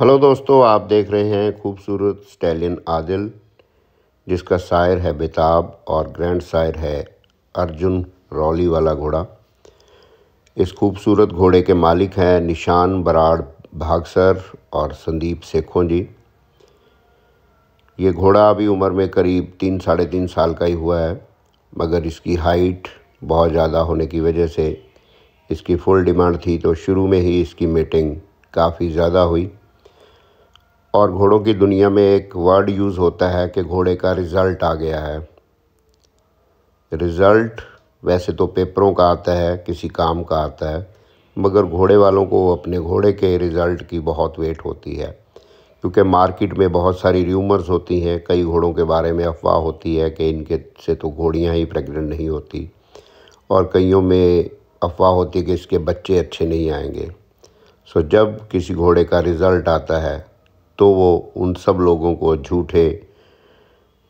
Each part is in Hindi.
हेलो दोस्तों आप देख रहे हैं खूबसूरत स्टैलिन आदिल जिसका शायर है बेताब और ग्रैंड शायर है अर्जुन रौली वाला घोड़ा इस खूबसूरत घोड़े के मालिक हैं निशान बराड़ भागसर और संदीप सेखों जी ये घोड़ा अभी उम्र में करीब तीन साढ़े तीन साल का ही हुआ है मगर इसकी हाइट बहुत ज़्यादा होने की वजह से इसकी फुल डिमांड थी तो शुरू में ही इसकी मीटिंग काफ़ी ज़्यादा हुई और घोड़ों की दुनिया में एक वर्ड यूज़ होता है कि घोड़े का रिज़ल्ट आ गया है रिज़ल्ट वैसे तो पेपरों का आता है किसी काम का आता है मगर घोड़े वालों को अपने घोड़े के रिज़ल्ट की बहुत वेट होती है क्योंकि मार्केट में बहुत सारी र्यूमर्स होती हैं कई घोड़ों के बारे में अफवाह होती है कि इनके से तो घोड़ियाँ ही प्रेग्नेंट नहीं होती और कईयों में अफवाह होती है कि इसके बच्चे अच्छे नहीं आएंगे सो जब किसी घोड़े का रिज़ल्ट आता है तो वो उन सब लोगों को झूठे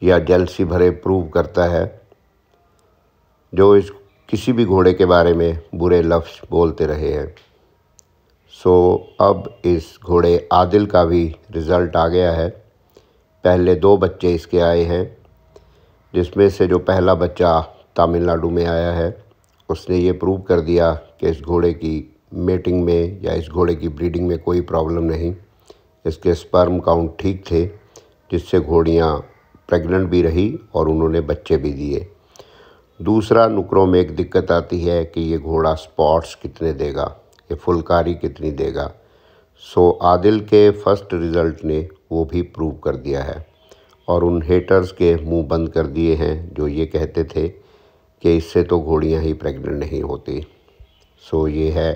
या जलसी भरे प्रूव करता है जो इस किसी भी घोड़े के बारे में बुरे लफ्ज़ बोलते रहे हैं सो अब इस घोड़े आदिल का भी रिज़ल्ट आ गया है पहले दो बच्चे इसके आए हैं जिसमें से जो पहला बच्चा तमिलनाडु में आया है उसने ये प्रूव कर दिया कि इस घोड़े की मेटिंग में या इस घोड़े की ब्रीडिंग में कोई प्रॉब्लम नहीं इसके स्पर्म काउंट ठीक थे जिससे घोड़ियाँ प्रेग्नेंट भी रही और उन्होंने बच्चे भी दिए दूसरा नुकरों में एक दिक्कत आती है कि ये घोड़ा स्पॉट्स कितने देगा ये फुलकारी कितनी देगा सो आदिल के फर्स्ट रिज़ल्ट ने वो भी प्रूव कर दिया है और उन हेटर्स के मुंह बंद कर दिए हैं जो ये कहते थे कि इससे तो घोड़ियाँ ही प्रेग्नेंट नहीं होती सो ये है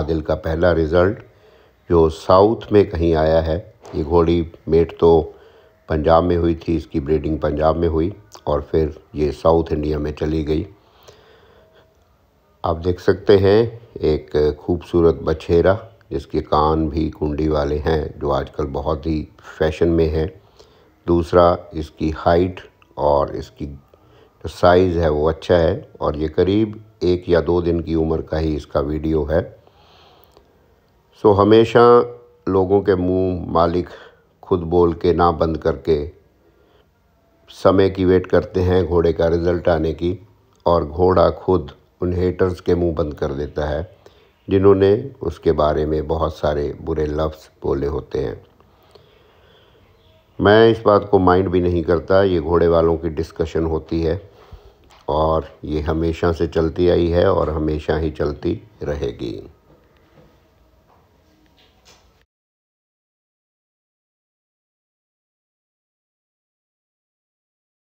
आदिल का पहला रिज़ल्ट जो साउथ में कहीं आया है ये घोड़ी मेट तो पंजाब में हुई थी इसकी ब्रीडिंग पंजाब में हुई और फिर ये साउथ इंडिया में चली गई आप देख सकते हैं एक खूबसूरत बछेरा जिसके कान भी कुंडी वाले हैं जो आजकल बहुत ही फैशन में है दूसरा इसकी हाइट और इसकी जो साइज़ है वो अच्छा है और ये करीब एक या दो दिन की उम्र का ही इसका वीडियो है सो हमेशा लोगों के मुंह मालिक खुद बोल के ना बंद करके समय की वेट करते हैं घोड़े का रिज़ल्ट आने की और घोड़ा खुद उन हेटर्स के मुंह बंद कर देता है जिन्होंने उसके बारे में बहुत सारे बुरे लफ्ज़ बोले होते हैं मैं इस बात को माइंड भी नहीं करता ये घोड़े वालों की डिस्कशन होती है और ये हमेशा से चलती आई है और हमेशा ही चलती रहेगी